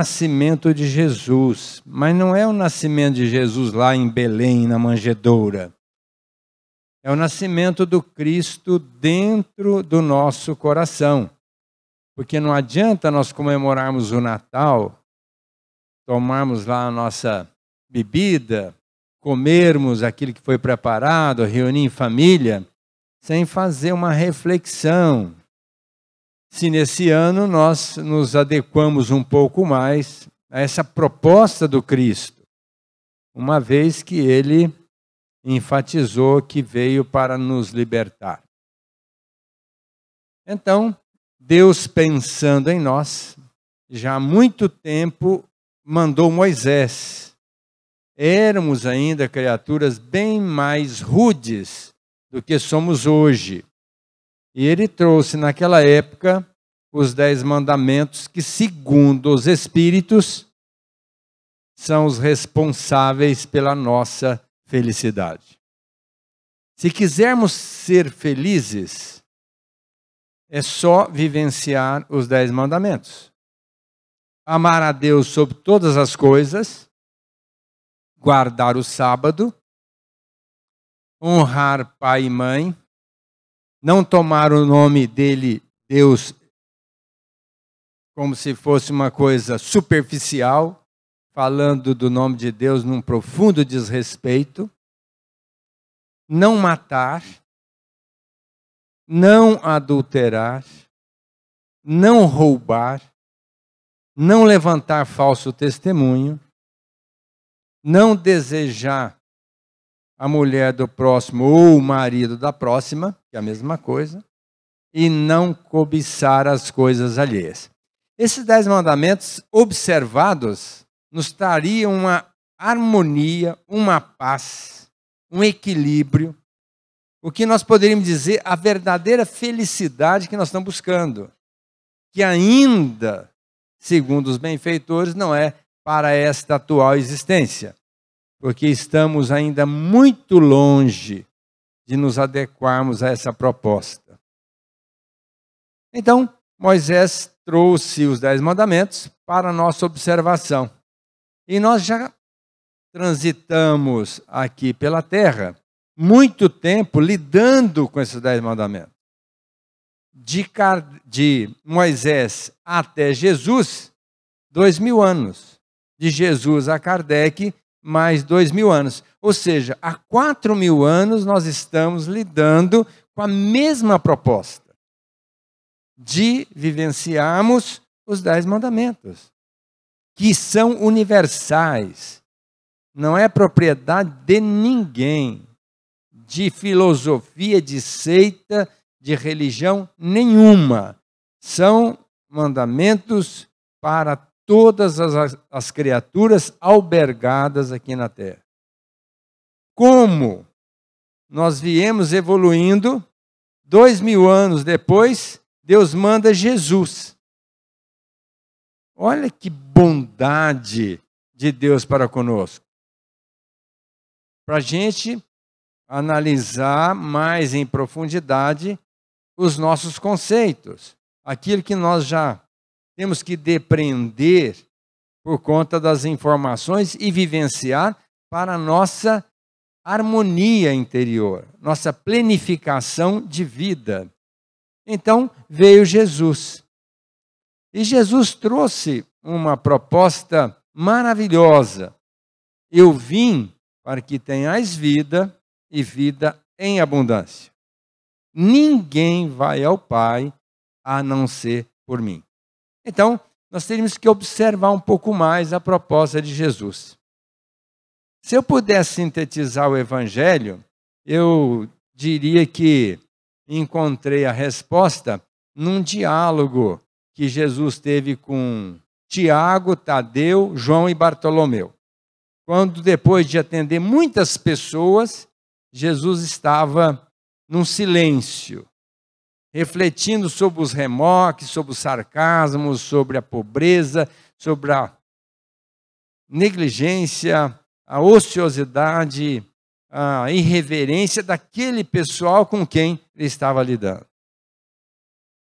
nascimento de Jesus, mas não é o nascimento de Jesus lá em Belém, na manjedoura. É o nascimento do Cristo dentro do nosso coração. Porque não adianta nós comemorarmos o Natal, tomarmos lá a nossa bebida, comermos aquilo que foi preparado, reunir em família, sem fazer uma reflexão se nesse ano nós nos adequamos um pouco mais a essa proposta do Cristo, uma vez que ele enfatizou que veio para nos libertar. Então, Deus pensando em nós, já há muito tempo mandou Moisés. Éramos ainda criaturas bem mais rudes do que somos hoje. E ele trouxe naquela época os dez mandamentos que, segundo os Espíritos, são os responsáveis pela nossa felicidade. Se quisermos ser felizes, é só vivenciar os dez mandamentos. Amar a Deus sobre todas as coisas, guardar o sábado, honrar pai e mãe, não tomar o nome dele, Deus, como se fosse uma coisa superficial, falando do nome de Deus num profundo desrespeito, não matar, não adulterar, não roubar, não levantar falso testemunho, não desejar a mulher do próximo ou o marido da próxima, que é a mesma coisa, e não cobiçar as coisas alheias. Esses dez mandamentos observados nos trariam uma harmonia, uma paz, um equilíbrio, o que nós poderíamos dizer a verdadeira felicidade que nós estamos buscando, que ainda, segundo os benfeitores, não é para esta atual existência porque estamos ainda muito longe de nos adequarmos a essa proposta. Então, Moisés trouxe os Dez Mandamentos para nossa observação. E nós já transitamos aqui pela terra muito tempo lidando com esses Dez Mandamentos. De, Car... de Moisés até Jesus, dois mil anos. De Jesus a Kardec, mais dois mil anos. Ou seja, há quatro mil anos nós estamos lidando com a mesma proposta de vivenciarmos os dez mandamentos, que são universais. Não é propriedade de ninguém, de filosofia, de seita, de religião nenhuma. São mandamentos para todas as, as criaturas albergadas aqui na terra. Como nós viemos evoluindo, dois mil anos depois, Deus manda Jesus. Olha que bondade de Deus para conosco. Para a gente analisar mais em profundidade os nossos conceitos, aquilo que nós já temos que depreender por conta das informações e vivenciar para a nossa harmonia interior, nossa plenificação de vida. Então veio Jesus. E Jesus trouxe uma proposta maravilhosa. Eu vim para que tenhais vida e vida em abundância. Ninguém vai ao Pai a não ser por mim. Então, nós teríamos que observar um pouco mais a proposta de Jesus. Se eu pudesse sintetizar o Evangelho, eu diria que encontrei a resposta num diálogo que Jesus teve com Tiago, Tadeu, João e Bartolomeu. Quando, depois de atender muitas pessoas, Jesus estava num silêncio refletindo sobre os remoques, sobre os sarcasmos, sobre a pobreza, sobre a negligência, a ociosidade, a irreverência daquele pessoal com quem ele estava lidando.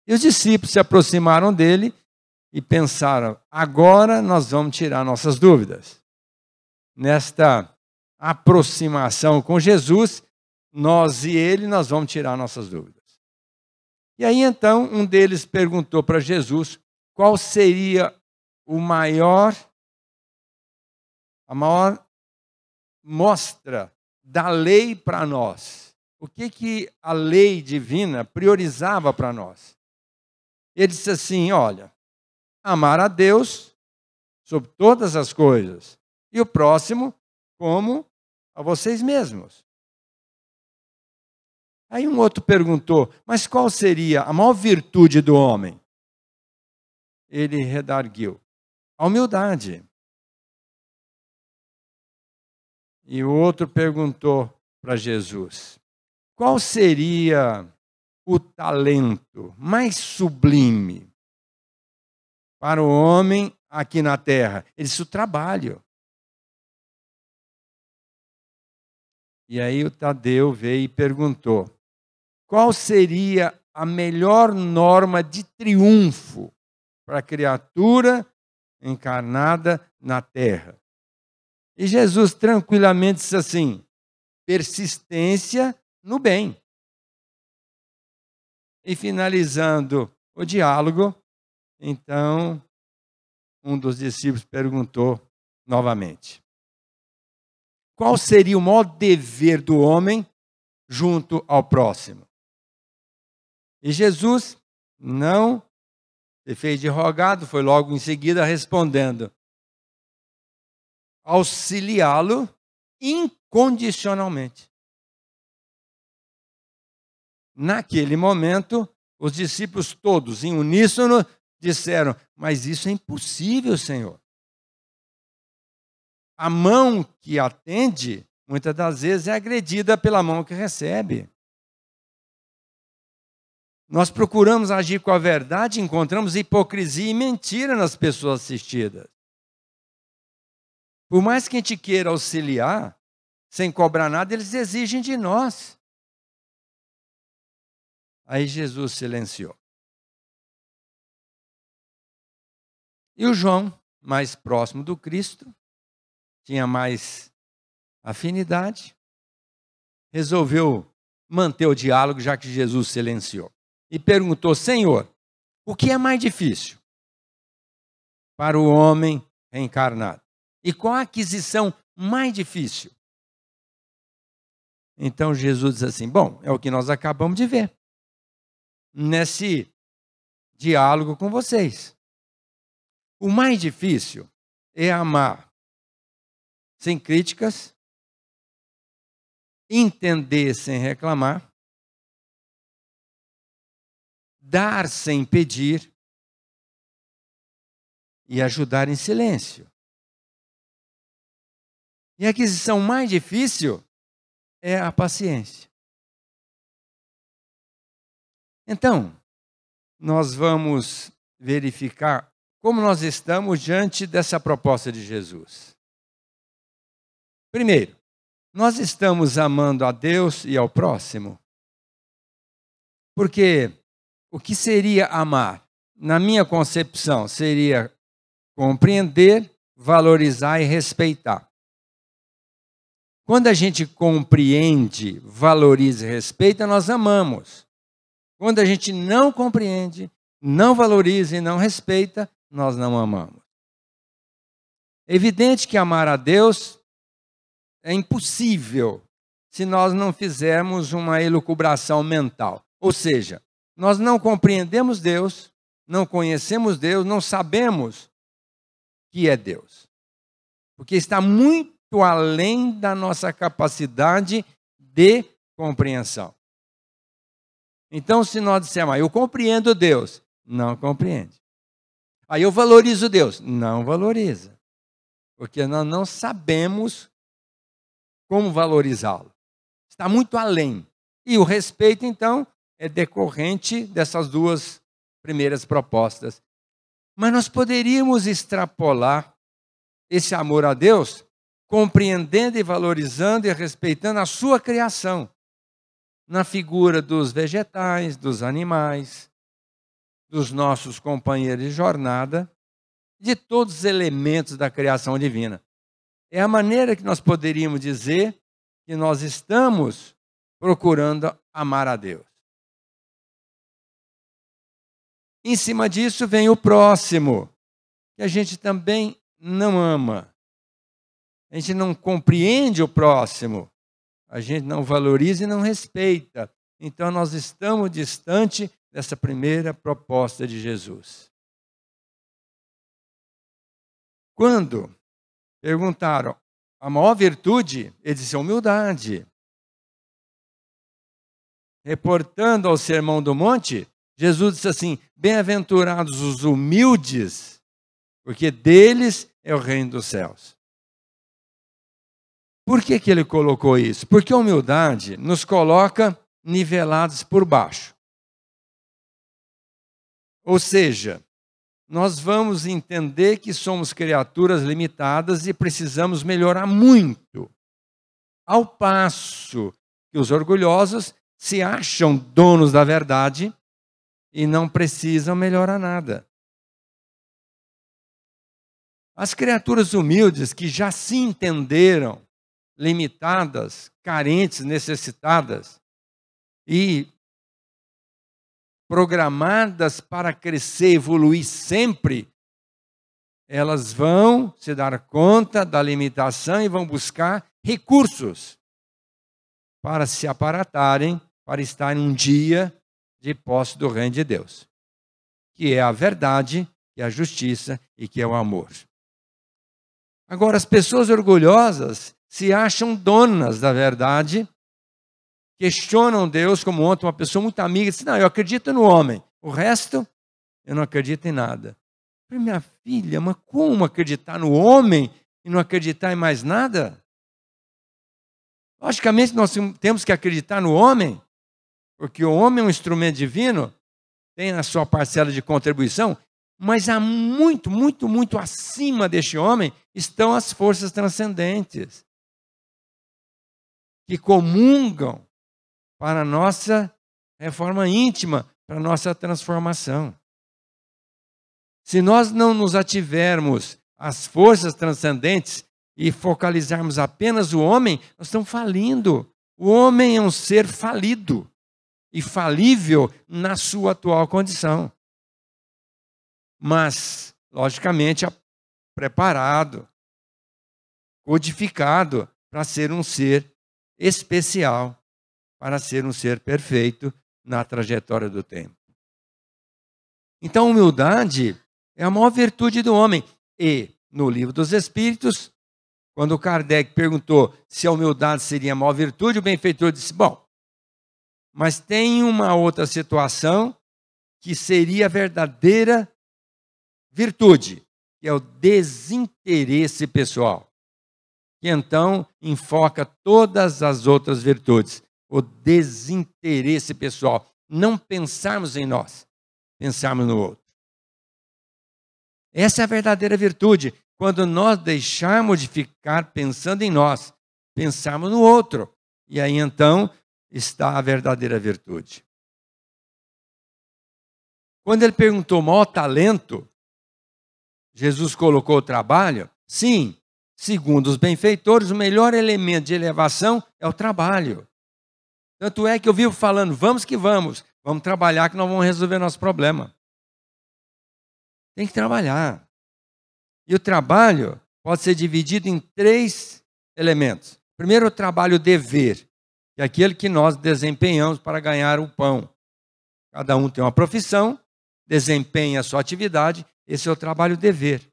E os discípulos se aproximaram dele e pensaram: agora nós vamos tirar nossas dúvidas. Nesta aproximação com Jesus, nós e ele, nós vamos tirar nossas dúvidas. E aí então um deles perguntou para Jesus qual seria o maior a maior mostra da lei para nós. O que que a lei divina priorizava para nós? Ele disse assim, olha, amar a Deus sobre todas as coisas e o próximo como a vocês mesmos. Aí um outro perguntou: Mas qual seria a maior virtude do homem? Ele redarguiu: A humildade. E o outro perguntou para Jesus: Qual seria o talento mais sublime para o homem aqui na terra? Ele disse: O trabalho. E aí o Tadeu veio e perguntou: qual seria a melhor norma de triunfo para a criatura encarnada na terra. E Jesus tranquilamente disse assim: persistência no bem. E finalizando o diálogo, então um dos discípulos perguntou novamente: Qual seria o maior dever do homem junto ao próximo? E Jesus não se fez de rogado, foi logo em seguida respondendo, auxiliá-lo incondicionalmente. Naquele momento, os discípulos todos, em uníssono, disseram: Mas isso é impossível, Senhor. A mão que atende, muitas das vezes, é agredida pela mão que recebe. Nós procuramos agir com a verdade, encontramos hipocrisia e mentira nas pessoas assistidas. Por mais que a gente queira auxiliar, sem cobrar nada, eles exigem de nós. Aí Jesus silenciou. E o João, mais próximo do Cristo, tinha mais afinidade, resolveu manter o diálogo, já que Jesus silenciou e perguntou: Senhor, o que é mais difícil para o homem reencarnado? E qual a aquisição mais difícil? Então Jesus diz assim: Bom, é o que nós acabamos de ver nesse diálogo com vocês. O mais difícil é amar sem críticas, entender sem reclamar dar sem pedir e ajudar em silêncio. E a aquisição mais difícil é a paciência. Então, nós vamos verificar como nós estamos diante dessa proposta de Jesus. Primeiro, nós estamos amando a Deus e ao próximo. Porque o que seria amar? Na minha concepção, seria compreender, valorizar e respeitar. Quando a gente compreende, valoriza e respeita, nós amamos. Quando a gente não compreende, não valoriza e não respeita, nós não amamos. É evidente que amar a Deus é impossível se nós não fizermos uma elucubração mental. Ou seja, nós não compreendemos Deus, não conhecemos Deus, não sabemos que é Deus. Porque está muito além da nossa capacidade de compreensão. Então, se nós dissermos, ah, eu compreendo Deus, não compreende. Aí ah, eu valorizo Deus, não valoriza. Porque nós não sabemos como valorizá-lo. Está muito além. E o respeito, então, é decorrente dessas duas primeiras propostas. Mas nós poderíamos extrapolar esse amor a Deus compreendendo e valorizando e respeitando a sua criação, na figura dos vegetais, dos animais, dos nossos companheiros de jornada, de todos os elementos da criação divina. É a maneira que nós poderíamos dizer que nós estamos procurando amar a Deus. Em cima disso vem o próximo, que a gente também não ama. A gente não compreende o próximo, a gente não valoriza e não respeita. Então nós estamos distante dessa primeira proposta de Jesus. Quando perguntaram a maior virtude, ele disse é humildade. Reportando ao Sermão do Monte, Jesus disse assim: Bem-aventurados os humildes, porque deles é o reino dos céus. Por que, que ele colocou isso? Porque a humildade nos coloca nivelados por baixo. Ou seja, nós vamos entender que somos criaturas limitadas e precisamos melhorar muito. Ao passo que os orgulhosos se acham donos da verdade e não precisam melhorar nada. As criaturas humildes que já se entenderam limitadas, carentes, necessitadas e programadas para crescer, evoluir sempre, elas vão se dar conta da limitação e vão buscar recursos para se aparatarem, para estarem um dia de posse do reino de Deus, que é a verdade, que é a justiça e que é o amor. Agora, as pessoas orgulhosas se acham donas da verdade, questionam Deus, como ontem uma pessoa muito amiga disse: Não, eu acredito no homem, o resto eu não acredito em nada. falei, minha filha, mas como acreditar no homem e não acreditar em mais nada? Logicamente, nós temos que acreditar no homem, porque o homem é um instrumento divino, tem a sua parcela de contribuição, mas há muito, muito, muito acima deste homem estão as forças transcendentes que comungam para a nossa reforma íntima, para a nossa transformação. Se nós não nos ativermos às forças transcendentes e focalizarmos apenas o homem, nós estamos falindo. O homem é um ser falido e falível na sua atual condição. Mas, logicamente, é preparado, codificado para ser um ser especial, para ser um ser perfeito na trajetória do tempo. Então, humildade é a maior virtude do homem. E, no Livro dos Espíritos, quando Kardec perguntou se a humildade seria a maior virtude, o benfeitor disse: Bom, mas tem uma outra situação que seria a verdadeira virtude, que é o desinteresse pessoal. que então enfoca todas as outras virtudes, o desinteresse pessoal. Não pensarmos em nós, pensarmos no outro. Essa é a verdadeira virtude, quando nós deixarmos de ficar pensando em nós, pensarmos no outro. E aí então está a verdadeira virtude. Quando ele perguntou maior talento, Jesus colocou o trabalho? Sim, segundo os benfeitores, o melhor elemento de elevação é o trabalho. Tanto é que eu vivo falando, vamos que vamos, vamos trabalhar que nós vamos resolver nosso problema. Tem que trabalhar. E o trabalho pode ser dividido em três elementos. Primeiro, o trabalho dever e aquele que nós desempenhamos para ganhar o pão. Cada um tem uma profissão, desempenha a sua atividade, esse é o trabalho dever.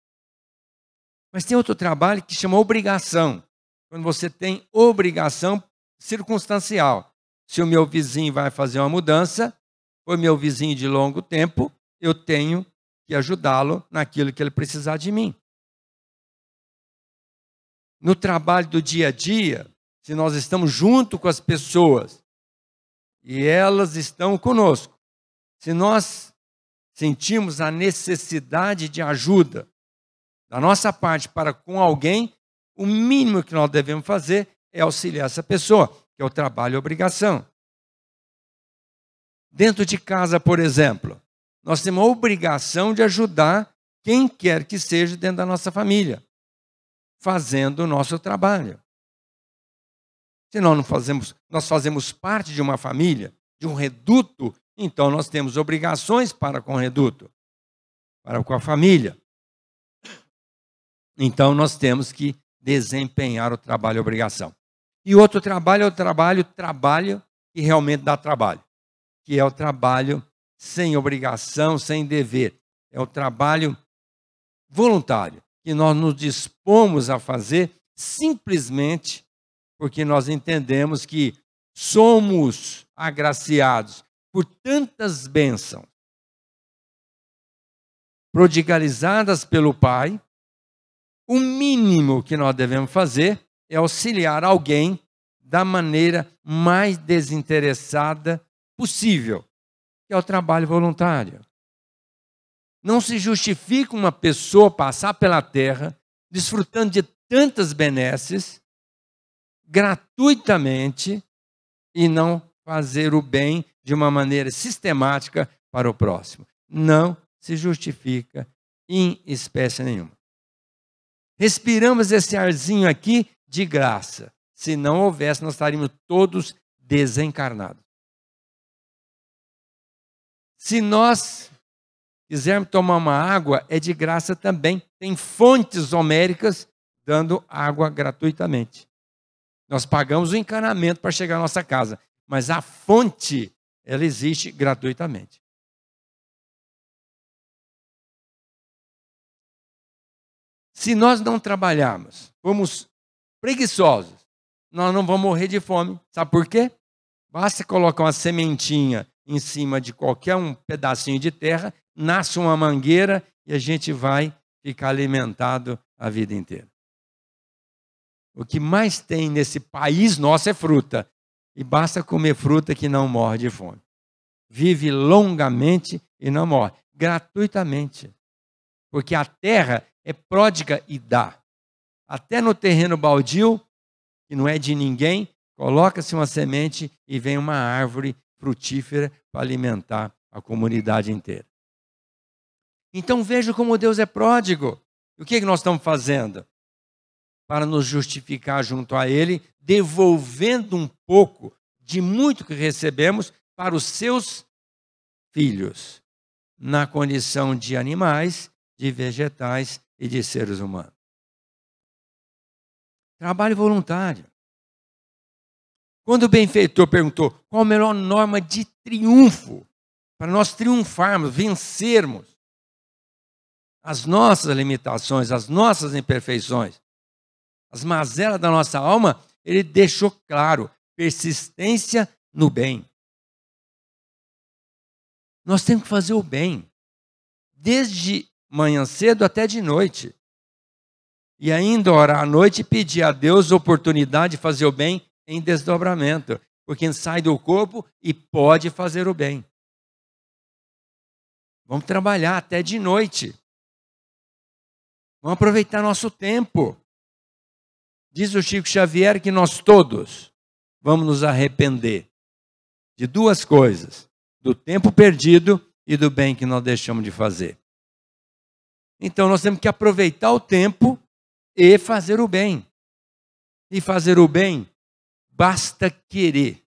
Mas tem outro trabalho que chama obrigação. Quando você tem obrigação circunstancial. Se o meu vizinho vai fazer uma mudança, foi meu vizinho de longo tempo, eu tenho que ajudá-lo naquilo que ele precisar de mim. No trabalho do dia a dia, se nós estamos junto com as pessoas e elas estão conosco. Se nós sentimos a necessidade de ajuda da nossa parte para com alguém, o mínimo que nós devemos fazer é auxiliar essa pessoa, que é o trabalho e obrigação. Dentro de casa, por exemplo, nós temos a obrigação de ajudar quem quer que seja dentro da nossa família, fazendo o nosso trabalho. Se nós não fazemos, nós fazemos parte de uma família, de um reduto, então nós temos obrigações para com o reduto, para com a família. Então nós temos que desempenhar o trabalho obrigação. E outro trabalho é o trabalho, trabalho que realmente dá trabalho, que é o trabalho sem obrigação, sem dever. É o trabalho voluntário, que nós nos dispomos a fazer simplesmente porque nós entendemos que somos agraciados por tantas bênçãos prodigalizadas pelo Pai. O mínimo que nós devemos fazer é auxiliar alguém da maneira mais desinteressada possível, que é o trabalho voluntário. Não se justifica uma pessoa passar pela terra desfrutando de tantas benesses gratuitamente e não fazer o bem de uma maneira sistemática para o próximo. Não se justifica em espécie nenhuma. Respiramos esse arzinho aqui de graça. Se não houvesse, nós estaríamos todos desencarnados. Se nós quisermos tomar uma água, é de graça também. Tem fontes homéricas dando água gratuitamente. Nós pagamos o encanamento para chegar à nossa casa, mas a fonte, ela existe gratuitamente. Se nós não trabalharmos, formos preguiçosos, nós não vamos morrer de fome. Sabe por quê? Basta colocar uma sementinha em cima de qualquer um pedacinho de terra, nasce uma mangueira e a gente vai ficar alimentado a vida inteira. O que mais tem nesse país nosso é fruta. E basta comer fruta que não morre de fome. Vive longamente e não morre. Gratuitamente. Porque a terra é pródiga e dá. Até no terreno baldio, que não é de ninguém, coloca-se uma semente e vem uma árvore frutífera para alimentar a comunidade inteira. Então veja como Deus é pródigo. O que, é que nós estamos fazendo? para nos justificar junto a Ele, devolvendo um pouco de muito que recebemos para os seus filhos, na condição de animais, de vegetais e de seres humanos. Trabalho voluntário. Quando o benfeitor perguntou qual a melhor norma de triunfo para nós triunfarmos, vencermos as nossas limitações, as nossas imperfeições, as mazelas da nossa alma, ele deixou claro: persistência no bem. Nós temos que fazer o bem, desde manhã cedo até de noite. E ainda orar à noite e pedir a Deus oportunidade de fazer o bem em desdobramento, porque sai do corpo e pode fazer o bem. Vamos trabalhar até de noite. Vamos aproveitar nosso tempo. Diz o Chico Xavier que nós todos vamos nos arrepender de duas coisas: do tempo perdido e do bem que nós deixamos de fazer. Então nós temos que aproveitar o tempo e fazer o bem. E fazer o bem basta querer.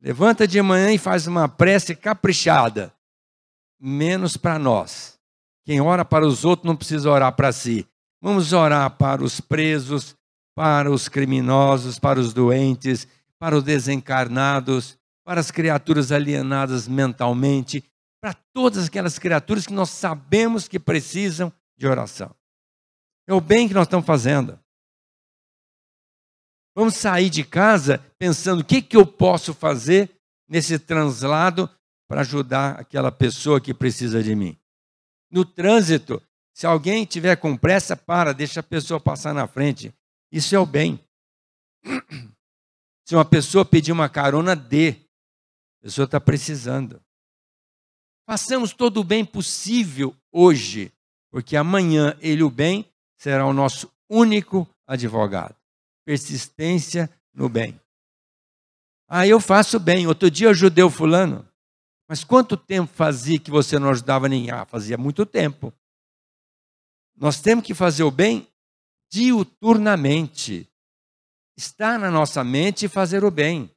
Levanta de manhã e faz uma prece caprichada, menos para nós. Quem ora para os outros não precisa orar para si. Vamos orar para os presos, para os criminosos, para os doentes, para os desencarnados, para as criaturas alienadas mentalmente, para todas aquelas criaturas que nós sabemos que precisam de oração. É o bem que nós estamos fazendo. Vamos sair de casa pensando o que, que eu posso fazer nesse translado para ajudar aquela pessoa que precisa de mim. No trânsito, se alguém tiver com pressa, para, deixa a pessoa passar na frente. Isso é o bem. Se uma pessoa pedir uma carona, dê. A pessoa está precisando. Façamos todo o bem possível hoje, porque amanhã ele, o bem, será o nosso único advogado. Persistência no bem. Ah, eu faço bem. Outro dia eu ajudei o fulano. Mas quanto tempo fazia que você não ajudava ninguém? Ah, fazia muito tempo. Nós temos que fazer o bem diuturnamente. Está na nossa mente fazer o bem.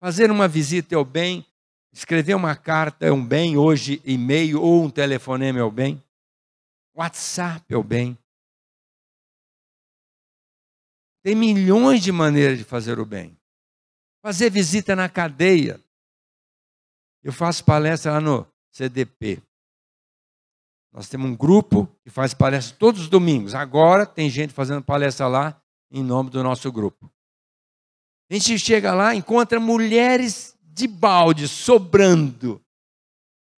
Fazer uma visita é o bem, escrever uma carta é um bem, hoje e-mail ou um telefonema é o bem, WhatsApp é o bem. Tem milhões de maneiras de fazer o bem. Fazer visita na cadeia. Eu faço palestra lá no CDP. Nós temos um grupo que faz palestra todos os domingos. Agora tem gente fazendo palestra lá em nome do nosso grupo. A gente chega lá, encontra mulheres de balde sobrando.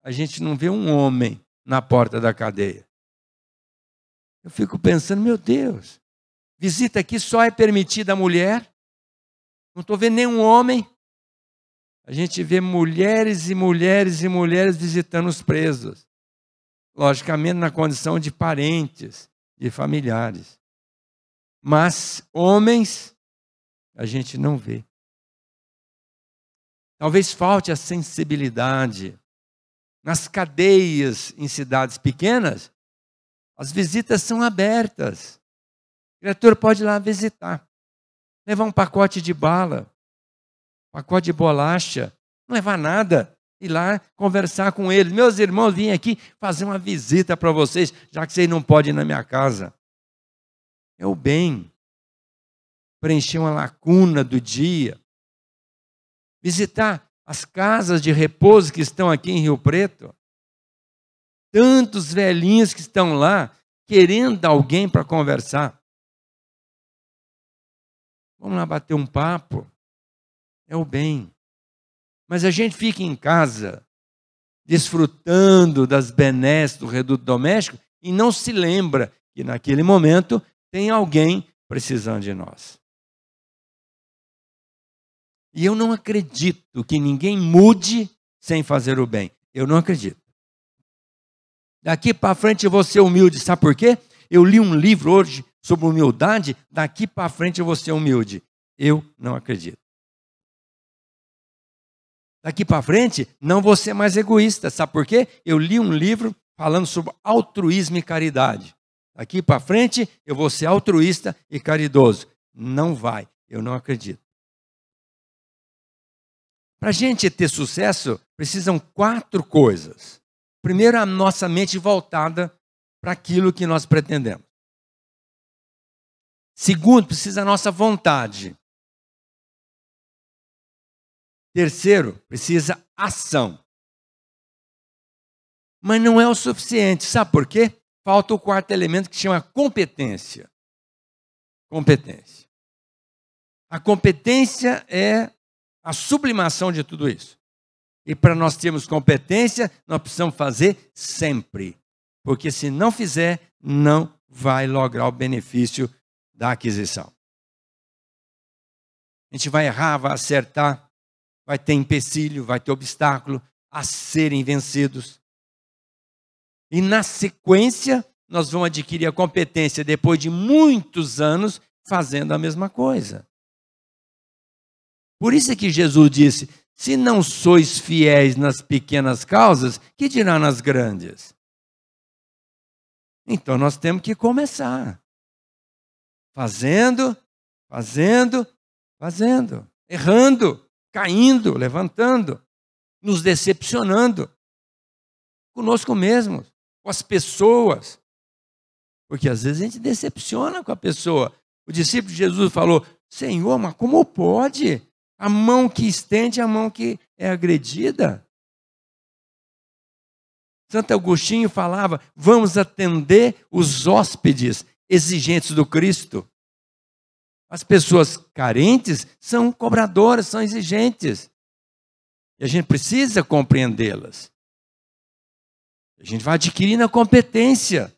A gente não vê um homem na porta da cadeia. Eu fico pensando, meu Deus, visita aqui só é permitida a mulher. Não estou vendo nenhum homem. A gente vê mulheres e mulheres e mulheres visitando os presos logicamente na condição de parentes, de familiares. Mas homens, a gente não vê. Talvez falte a sensibilidade. Nas cadeias em cidades pequenas, as visitas são abertas. o diretor pode ir lá visitar. Levar um pacote de bala, pacote de bolacha, não levar nada ir lá conversar com eles. Meus irmãos, vim aqui fazer uma visita para vocês, já que vocês não podem ir na minha casa. É o bem. Preencher uma lacuna do dia. Visitar as casas de repouso que estão aqui em Rio Preto. Tantos velhinhos que estão lá querendo alguém para conversar. Vamos lá bater um papo. É o bem. Mas a gente fica em casa, desfrutando das benesses do reduto doméstico, e não se lembra que naquele momento tem alguém precisando de nós. E eu não acredito que ninguém mude sem fazer o bem. Eu não acredito. Daqui para frente eu vou ser humilde. Sabe por quê? Eu li um livro hoje sobre humildade. Daqui para frente eu vou ser humilde. Eu não acredito. Daqui para frente, não vou ser mais egoísta. Sabe por quê? Eu li um livro falando sobre altruísmo e caridade. Daqui para frente, eu vou ser altruísta e caridoso. Não vai, eu não acredito. Para a gente ter sucesso, precisam quatro coisas. Primeiro, a nossa mente voltada para aquilo que nós pretendemos. Segundo, precisa a nossa vontade. Terceiro, precisa ação. Mas não é o suficiente. Sabe por quê? Falta o quarto elemento que chama competência. Competência. A competência é a sublimação de tudo isso. E para nós termos competência, nós precisamos fazer sempre. Porque se não fizer, não vai lograr o benefício da aquisição. A gente vai errar, vai acertar, vai ter empecilho, vai ter obstáculo a serem vencidos. E na sequência, nós vamos adquirir a competência depois de muitos anos fazendo a mesma coisa. Por isso é que Jesus disse: se não sois fiéis nas pequenas causas, que dirá nas grandes? Então nós temos que começar. Fazendo, fazendo, fazendo, errando caindo, levantando, nos decepcionando conosco mesmos, com as pessoas. Porque às vezes a gente decepciona com a pessoa. O discípulo de Jesus falou: Senhor, mas como pode? A mão que estende é a mão que é agredida. Santo Agostinho falava: vamos atender os hóspedes exigentes do Cristo. As pessoas carentes são cobradoras, são exigentes. E a gente precisa compreendê-las. A gente vai adquirindo a competência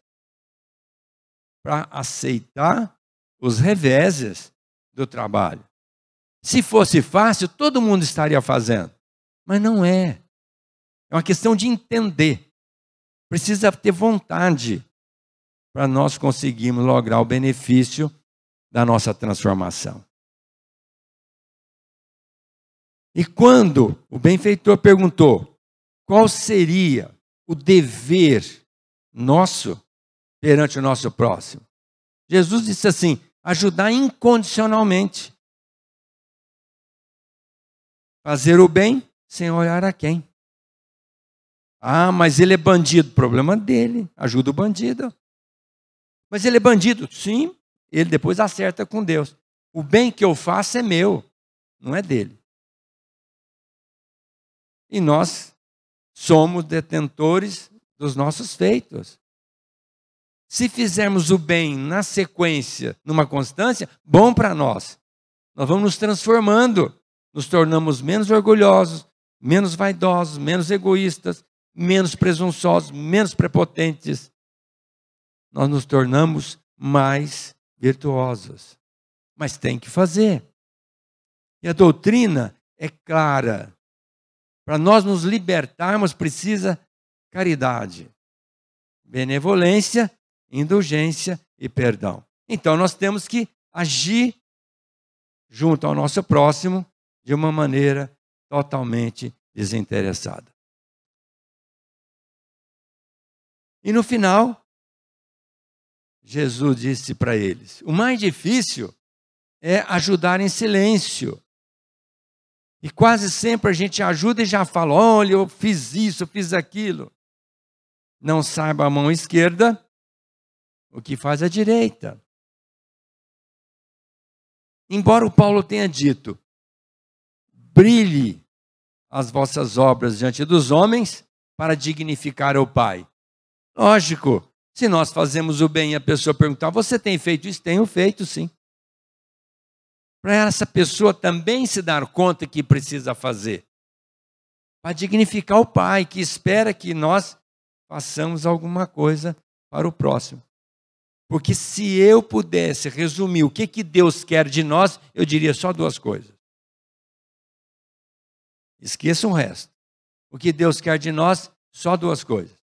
para aceitar os reveses do trabalho. Se fosse fácil, todo mundo estaria fazendo. Mas não é. É uma questão de entender. Precisa ter vontade para nós conseguirmos lograr o benefício da nossa transformação. E quando o benfeitor perguntou qual seria o dever nosso perante o nosso próximo, Jesus disse assim: ajudar incondicionalmente. Fazer o bem sem olhar a quem. Ah, mas ele é bandido. Problema dele. Ajuda o bandido. Mas ele é bandido. Sim, ele depois acerta com Deus. O bem que eu faço é meu, não é dele. E nós somos detentores dos nossos feitos. Se fizermos o bem na sequência, numa constância, bom para nós. Nós vamos nos transformando, nos tornamos menos orgulhosos, menos vaidosos, menos egoístas, menos presunçosos, menos prepotentes. Nós nos tornamos mais virtuosos. Mas tem que fazer. E a doutrina é clara. Para nós nos libertarmos, precisa caridade, benevolência, indulgência e perdão. Então nós temos que agir junto ao nosso próximo de uma maneira totalmente desinteressada. E no final, Jesus disse para eles: o mais difícil é ajudar em silêncio. E quase sempre a gente ajuda e já fala: olha, eu fiz isso, eu fiz aquilo. Não saiba a mão esquerda o que faz a direita. Embora o Paulo tenha dito: brilhe as vossas obras diante dos homens para dignificar o Pai. Lógico, se nós fazemos o bem e a pessoa perguntar, você tem feito isso? Tenho feito, sim. Para essa pessoa também se dar conta que precisa fazer. Para dignificar o Pai, que espera que nós façamos alguma coisa para o próximo. Porque se eu pudesse resumir o que, que Deus quer de nós, eu diria só duas coisas. Esqueça o resto. O que Deus quer de nós, só duas coisas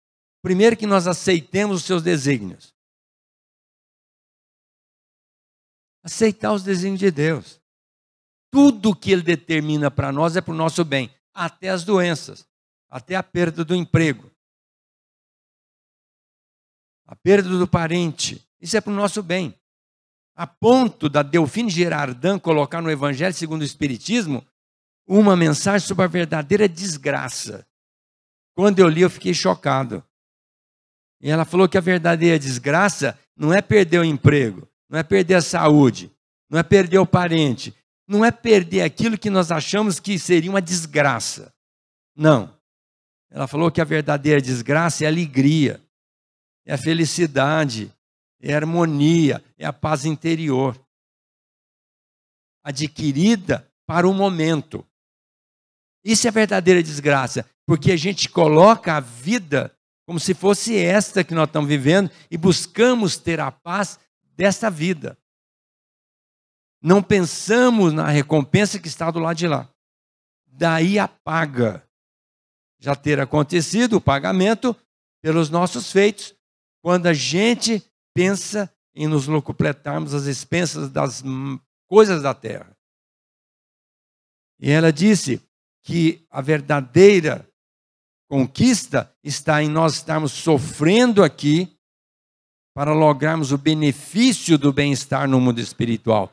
Primeiro, que nós aceitemos os seus desígnios. Aceitar os desígnios de Deus. Tudo que Ele determina para nós é para o nosso bem, até as doenças, até a perda do emprego, a perda do parente. Isso é para o nosso bem. A ponto da Delfine Girardin colocar no Evangelho segundo o Espiritismo uma mensagem sobre a verdadeira desgraça. Quando eu li, eu fiquei chocado. E ela falou que a verdadeira desgraça não é perder o emprego, não é perder a saúde, não é perder o parente, não é perder aquilo que nós achamos que seria uma desgraça. Não. Ela falou que a verdadeira desgraça é alegria, é a felicidade, é a harmonia, é a paz interior adquirida para o momento. Isso é verdadeira desgraça, porque a gente coloca a vida como se fosse esta que nós estamos vivendo e buscamos ter a paz desta vida. Não pensamos na recompensa que está do lado de lá. Daí a paga. Já ter acontecido o pagamento pelos nossos feitos, quando a gente pensa em nos locupletarmos as expensas das coisas da terra. E ela disse que a verdadeira conquista está em nós estarmos sofrendo aqui para lograrmos o benefício do bem-estar no mundo espiritual.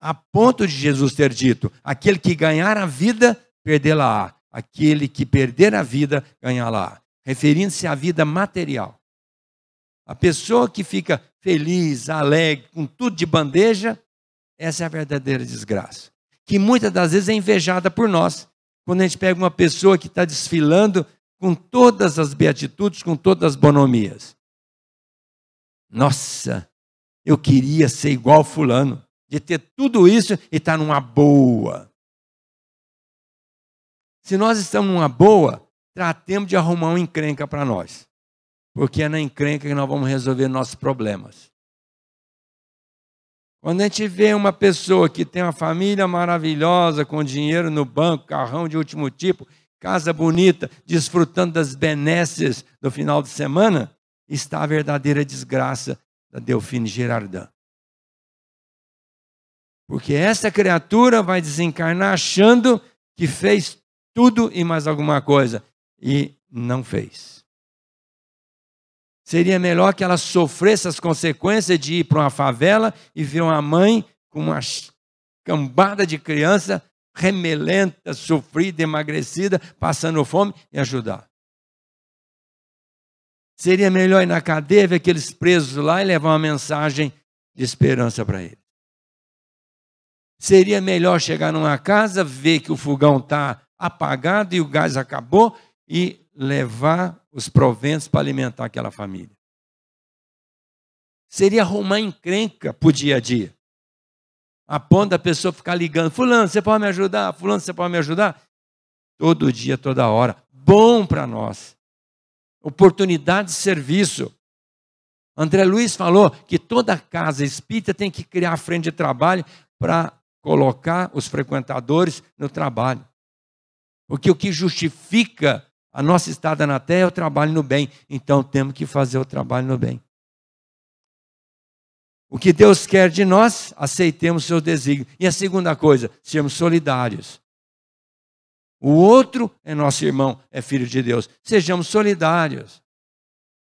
A ponto de Jesus ter dito: aquele que ganhar a vida, perdê-la-á. Aquele que perder a vida, ganhá-la-á. Referindo-se à vida material. A pessoa que fica feliz, alegre, com tudo de bandeja, essa é a verdadeira desgraça. Que muitas das vezes é invejada por nós. Quando a gente pega uma pessoa que está desfilando com todas as beatitudes, com todas as bonomias. Nossa, eu queria ser igual fulano, de ter tudo isso e estar tá numa boa. Se nós estamos numa boa, tratemos de arrumar uma encrenca para nós. Porque é na encrenca que nós vamos resolver nossos problemas. Quando a gente vê uma pessoa que tem uma família maravilhosa, com dinheiro no banco, carrão de último tipo, casa bonita, desfrutando das benesses do final de semana, está a verdadeira desgraça da Delfine Gerardin. Porque essa criatura vai desencarnar achando que fez tudo e mais alguma coisa e não fez. Seria melhor que ela sofresse as consequências de ir para uma favela e ver uma mãe com uma cambada de criança remelenta, sofrida, emagrecida, passando fome e ajudar. Seria melhor ir na cadeia, ver aqueles presos lá e levar uma mensagem de esperança para eles. Seria melhor chegar numa casa, ver que o fogão está apagado e o gás acabou e levar os proventos para alimentar aquela família. Seria arrumar encrenca para o dia a dia a ponto da pessoa ficar ligando: Fulano, você pode me ajudar? Fulano, você pode me ajudar? Todo dia, toda hora. Bom para nós. Oportunidade de serviço. André Luiz falou que toda casa espírita tem que criar frente de trabalho para colocar os frequentadores no trabalho. Porque o que justifica a nossa estada na terra é o trabalho no bem. Então temos que fazer o trabalho no bem. O que Deus quer de nós, aceitemos seu desígnio. E a segunda coisa, sejamos solidários. O outro é nosso irmão, é filho de Deus. Sejamos solidários.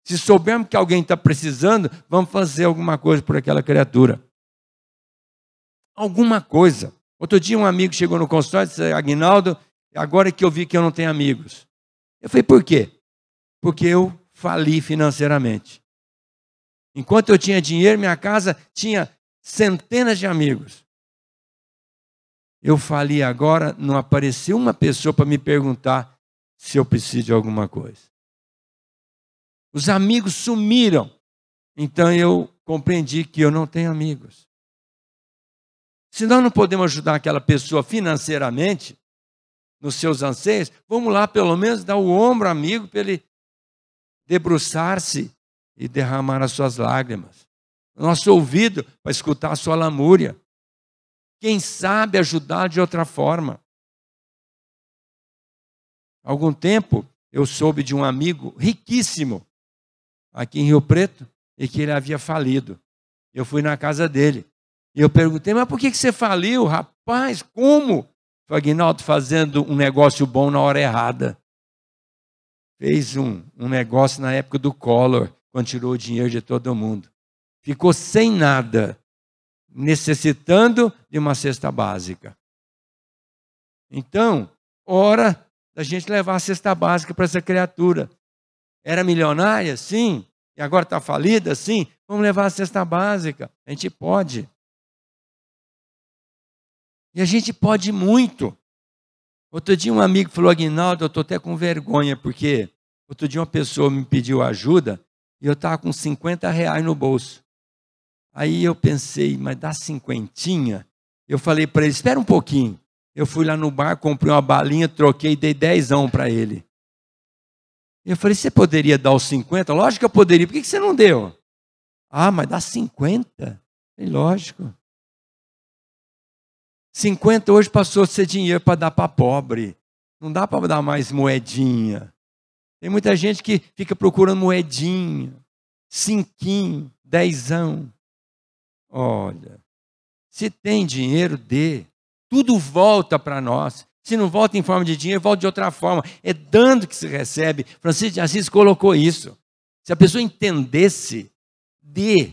Se soubermos que alguém está precisando, vamos fazer alguma coisa por aquela criatura. Alguma coisa. Outro dia, um amigo chegou no consultório e disse: Aguinaldo, agora que eu vi que eu não tenho amigos. Eu falei: por quê? Porque eu fali financeiramente. Enquanto eu tinha dinheiro, minha casa tinha centenas de amigos. Eu falei agora, não apareceu uma pessoa para me perguntar se eu preciso de alguma coisa. Os amigos sumiram. Então eu compreendi que eu não tenho amigos. Se nós não podemos ajudar aquela pessoa financeiramente, nos seus anseios, vamos lá pelo menos dar o ombro amigo para ele debruçar-se e derramar as suas lágrimas. Nosso ouvido para escutar a sua lamúria. Quem sabe ajudar de outra forma. algum tempo eu soube de um amigo riquíssimo aqui em Rio Preto e que ele havia falido. Eu fui na casa dele e eu perguntei: Mas por que você faliu, rapaz? Como? Foi Aguinaldo fazendo um negócio bom na hora errada fez um, um negócio na época do Collor quando tirou o dinheiro de todo mundo. Ficou sem nada, necessitando de uma cesta básica. Então, hora da gente levar a cesta básica para essa criatura. Era milionária? Sim. E agora está falida? Sim. Vamos levar a cesta básica. A gente pode. E a gente pode muito. Outro dia um amigo falou, Aguinaldo, eu estou até com vergonha, porque outro dia uma pessoa me pediu ajuda e eu estava com 50 reais no bolso. Aí eu pensei, mas dá cinquentinha? Eu falei para ele, espera um pouquinho. Eu fui lá no bar, comprei uma balinha, troquei e dei dezão para ele. Eu falei, você poderia dar os 50? Lógico que eu poderia, por que você não deu? Ah, mas dá 50? Falei, lógico. 50 hoje passou a ser dinheiro para dar para pobre. Não dá para dar mais moedinha. Tem muita gente que fica procurando moedinha, cinquinho, dezão. Olha, se tem dinheiro, dê. Tudo volta para nós. Se não volta em forma de dinheiro, volta de outra forma. É dando que se recebe. Francisco de Assis colocou isso. Se a pessoa entendesse, dê.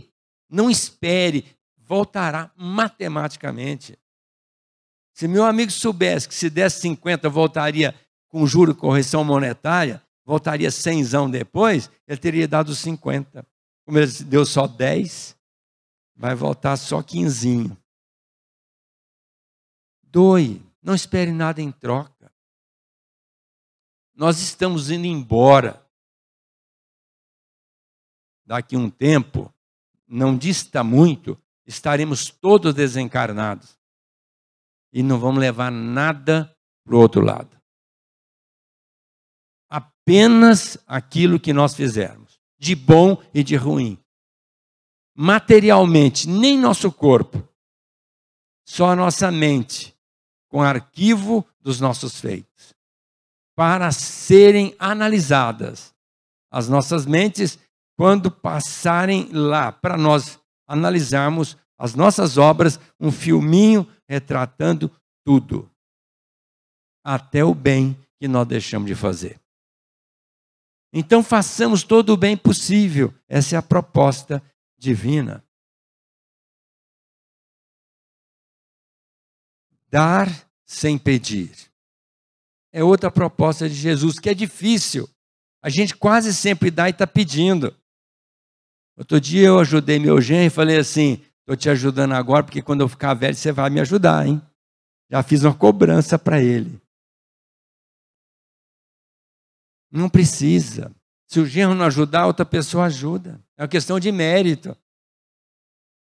Não espere. Voltará matematicamente. Se meu amigo soubesse que se desse 50 voltaria com juro e correção monetária, voltaria zão depois, ele teria dado 50. Como ele deu só 10, vai voltar só quinzinho. Doe, não espere nada em troca. Nós estamos indo embora. Daqui um tempo, não dista muito, estaremos todos desencarnados. E não vamos levar nada para o outro lado apenas aquilo que nós fizermos, de bom e de ruim. Materialmente, nem nosso corpo, só a nossa mente, com arquivo dos nossos feitos, para serem analisadas. As nossas mentes, quando passarem lá, para nós analisarmos as nossas obras, um filminho retratando tudo, até o bem que nós deixamos de fazer. Então façamos todo o bem possível. Essa é a proposta divina. Dar sem pedir. É outra proposta de Jesus que é difícil. A gente quase sempre dá e está pedindo. Outro dia eu ajudei meu genro e falei assim: estou te ajudando agora, porque quando eu ficar velho você vai me ajudar, hein? Já fiz uma cobrança para ele. Não precisa. Se o genro não ajudar, outra pessoa ajuda. É uma questão de mérito.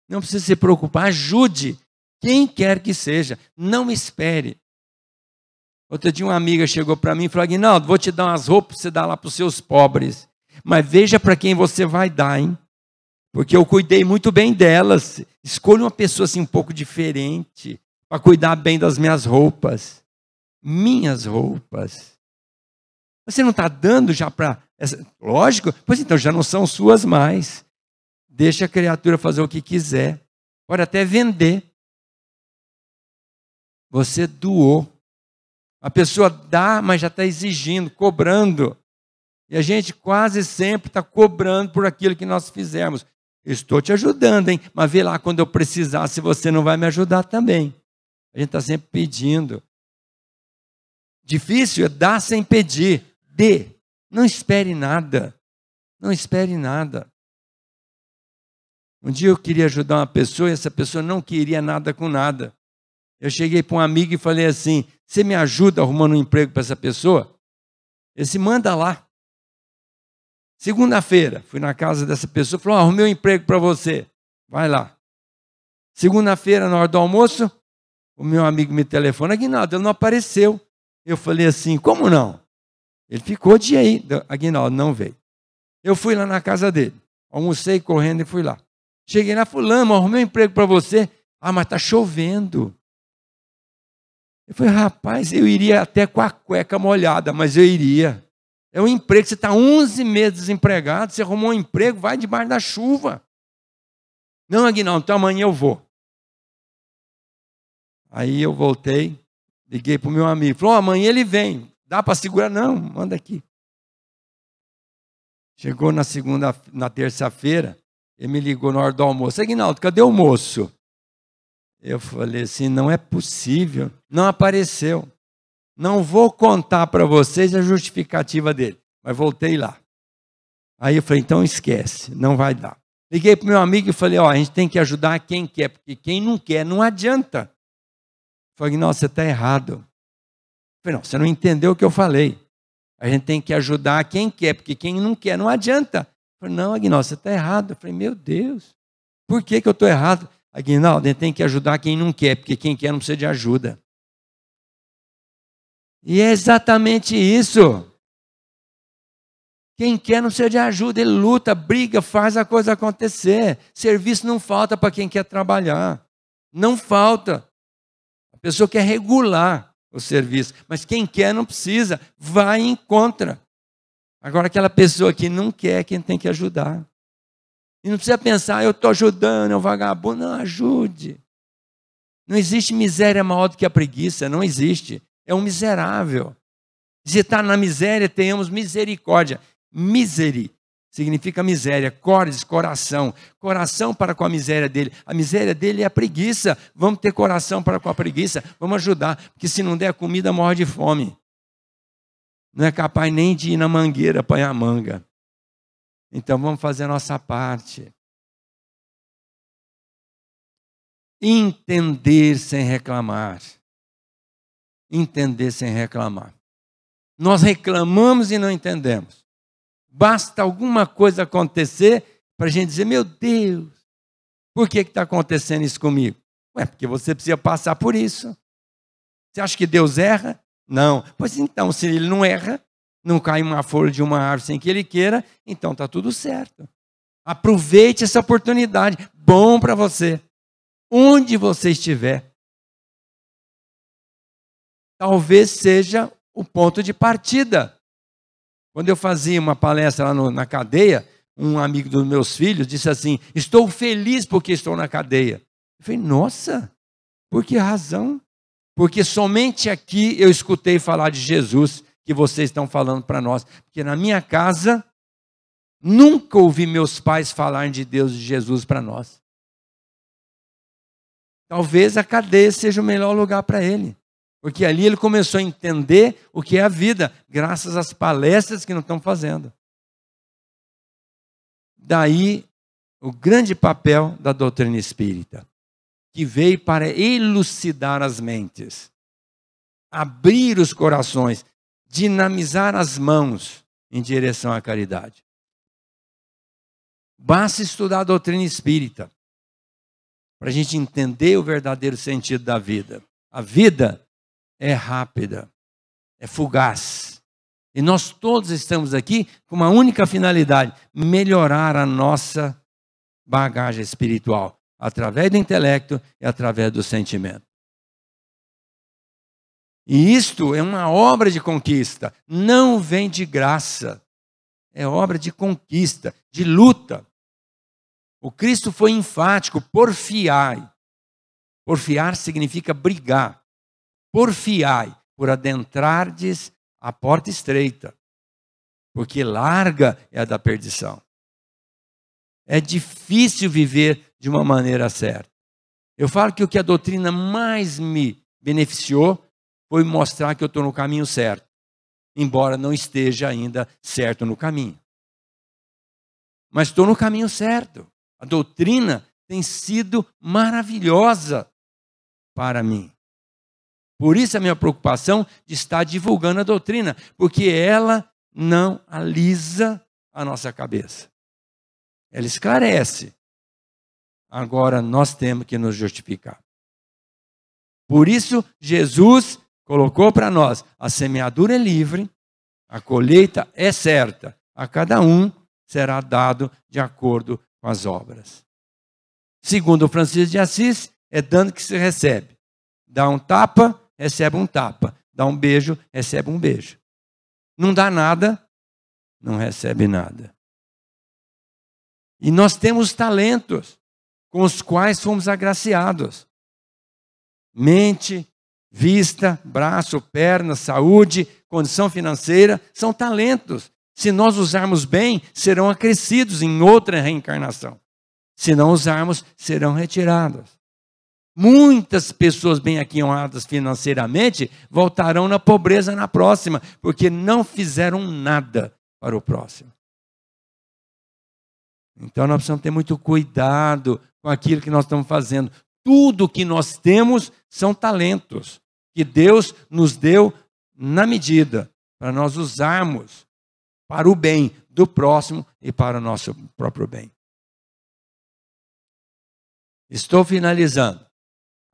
Não precisa se preocupar, ajude quem quer que seja. Não espere. Outro dia, uma amiga chegou para mim e falou: Aguinaldo, vou te dar umas roupas para você dar lá para os seus pobres. Mas veja para quem você vai dar, hein? Porque eu cuidei muito bem delas. Escolha uma pessoa assim um pouco diferente para cuidar bem das minhas roupas. Minhas roupas. Você não está dando já para. Lógico, pois então já não são suas mais. Deixa a criatura fazer o que quiser. Pode até vender. Você doou. A pessoa dá, mas já está exigindo, cobrando. E a gente quase sempre está cobrando por aquilo que nós fizemos. Estou te ajudando, hein? Mas vê lá quando eu precisar, se você não vai me ajudar também. A gente está sempre pedindo. Difícil é dar sem pedir dê. não espere nada. Não espere nada. Um dia eu queria ajudar uma pessoa e essa pessoa não queria nada com nada. Eu cheguei para um amigo e falei assim: Você me ajuda arrumando um emprego para essa pessoa? Ele se manda lá. Segunda-feira, fui na casa dessa pessoa, falou: arrumei um emprego para você. Vai lá. Segunda-feira, na hora do almoço, o meu amigo me telefona: Guinaldo, ele não apareceu. Eu falei assim: Como não? Ele ficou de dia aí. Aguinaldo não veio. Eu fui lá na casa dele. Almocei correndo e fui lá. Cheguei lá, fulano, arrumei um emprego para você. Ah, mas está chovendo. Eu falei, rapaz, eu iria até com a cueca molhada, mas eu iria. É um emprego, você está 11 meses desempregado, você arrumou um emprego, vai debaixo da chuva. Não, Aguinaldo, então amanhã eu vou. Aí eu voltei, liguei para o meu amigo, falou, amanhã ele vem. Dá para segurar? Não, manda aqui. Chegou na segunda, na terça-feira, ele me ligou na hora do almoço. Aguinaldo, cadê o moço? Eu falei assim: não é possível, não apareceu. Não vou contar para vocês a justificativa dele, mas voltei lá. Aí eu falei: então esquece, não vai dar. Liguei para meu amigo e falei: ó, a gente tem que ajudar quem quer, porque quem não quer não adianta. falei: nossa, você está errado. Falei, não, você não entendeu o que eu falei. A gente tem que ajudar quem quer, porque quem não quer, não adianta. Eu falei, não, Agnaldo, você está errado. Eu falei, meu Deus, por que, que eu estou errado? Aguinaldo, a gente tem que ajudar quem não quer, porque quem quer não precisa de ajuda. E é exatamente isso. Quem quer não precisa de ajuda, ele luta, briga, faz a coisa acontecer. Serviço não falta para quem quer trabalhar. Não falta. A pessoa quer regular o serviço. Mas quem quer não precisa, vai em contra. Agora, aquela pessoa que não quer, é quem tem que ajudar. E não precisa pensar, eu estou ajudando, é um vagabundo. Não, ajude. Não existe miséria maior do que a preguiça, não existe. É um miserável. Se está na miséria, tenhamos misericórdia. Misericórdia significa miséria, cores, coração, coração para com a miséria dele. A miséria dele é a preguiça. Vamos ter coração para com a preguiça, vamos ajudar, porque se não der comida, morre de fome. Não é capaz nem de ir na mangueira apanhar manga. Então vamos fazer a nossa parte. Entender sem reclamar. Entender sem reclamar. Nós reclamamos e não entendemos. Basta alguma coisa acontecer para a gente dizer: meu Deus, por que está acontecendo isso comigo? Ué, porque você precisa passar por isso. Você acha que Deus erra? Não. Pois então, se ele não erra, não cai uma folha de uma árvore sem que ele queira, então está tudo certo. Aproveite essa oportunidade. Bom para você. Onde você estiver. Talvez seja o ponto de partida quando eu fazia uma palestra lá no, na cadeia, um amigo dos meus filhos disse assim: Estou feliz porque estou na cadeia. Eu falei: Nossa, por que razão? Porque somente aqui eu escutei falar de Jesus que vocês estão falando para nós. Porque na minha casa, nunca ouvi meus pais falarem de Deus e de Jesus para nós. Talvez a cadeia seja o melhor lugar para ele. Porque ali ele começou a entender o que é a vida, graças às palestras que não estão fazendo. Daí o grande papel da doutrina espírita, que veio para elucidar as mentes, abrir os corações, dinamizar as mãos em direção à caridade. Basta estudar a doutrina espírita para a gente entender o verdadeiro sentido da vida. A vida é rápida, é fugaz. E nós todos estamos aqui com uma única finalidade: melhorar a nossa bagagem espiritual, através do intelecto e através do sentimento. E isto é uma obra de conquista, não vem de graça. É obra de conquista, de luta. O Cristo foi enfático, porfiai. Porfiar significa brigar porfiai por adentrardes a porta estreita, porque larga é a da perdição. É difícil viver de uma maneira certa. Eu falo que o que a doutrina mais me beneficiou foi mostrar que eu estou no caminho certo, embora não esteja ainda certo no caminho. Mas estou no caminho certo. A doutrina tem sido maravilhosa para mim. Por isso a minha preocupação de estar divulgando a doutrina, porque ela não alisa a nossa cabeça. Ela esclarece. Agora nós temos que nos justificar. Por isso, Jesus colocou para nós: a semeadura é livre, a colheita é certa, a cada um será dado de acordo com as obras. Segundo Francisco de Assis, é dando que se recebe. Dá um tapa, recebe um tapa. Dá um beijo, recebe um beijo. Não dá nada, não recebe nada. E nós temos talentos com os quais fomos agraciados: mente, vista, braço, perna, saúde, condição financeira, são talentos. Se nós usarmos bem, serão acrescidos em outra reencarnação. Se não usarmos, serão retirados. Muitas pessoas bem aqui honradas financeiramente voltarão na pobreza na próxima, porque não fizeram nada para o próximo. Então nós precisamos ter muito cuidado com aquilo que nós estamos fazendo. Tudo que nós temos são talentos que Deus nos deu na medida para nós usarmos para o bem do próximo e para o nosso próprio bem. Estou finalizando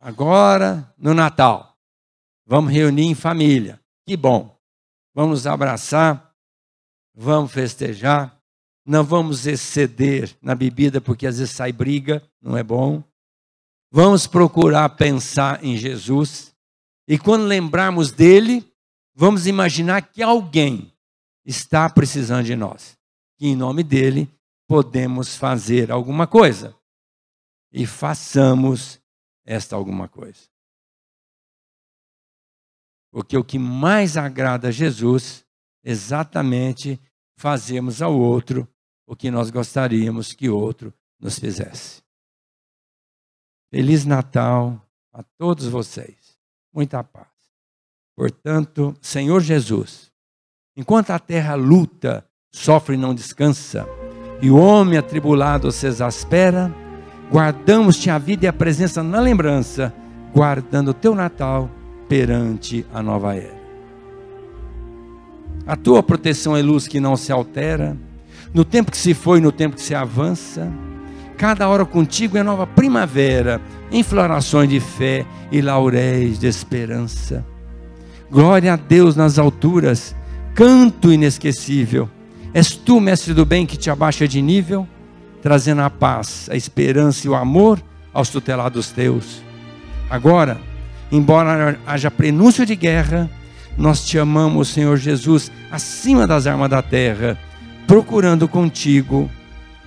agora no Natal. Vamos reunir em família. Que bom. Vamos abraçar, vamos festejar, não vamos exceder na bebida porque às vezes sai briga, não é bom. Vamos procurar pensar em Jesus e quando lembrarmos dele, vamos imaginar que alguém está precisando de nós, que em nome dele podemos fazer alguma coisa. E façamos esta alguma coisa. Porque o que mais agrada a Jesus, exatamente, fazemos ao outro o que nós gostaríamos que outro nos fizesse. Feliz Natal a todos vocês. Muita paz. Portanto, Senhor Jesus, enquanto a terra luta, sofre e não descansa, e o homem atribulado se exaspera, guardamos-te a vida e a presença na lembrança, guardando o teu Natal perante a nova era. A tua proteção é luz que não se altera, no tempo que se foi, no tempo que se avança. Cada hora contigo é nova primavera, em florações de fé e lauréis de esperança. Glória a Deus nas alturas, canto inesquecível. És tu, mestre do bem, que te abaixa de nível trazendo a paz, a esperança e o amor aos tutelados teus. Agora, embora haja prenúncio de guerra, nós te amamos, Senhor Jesus, acima das armas da terra, procurando contigo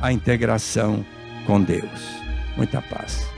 a integração com Deus. Muita paz.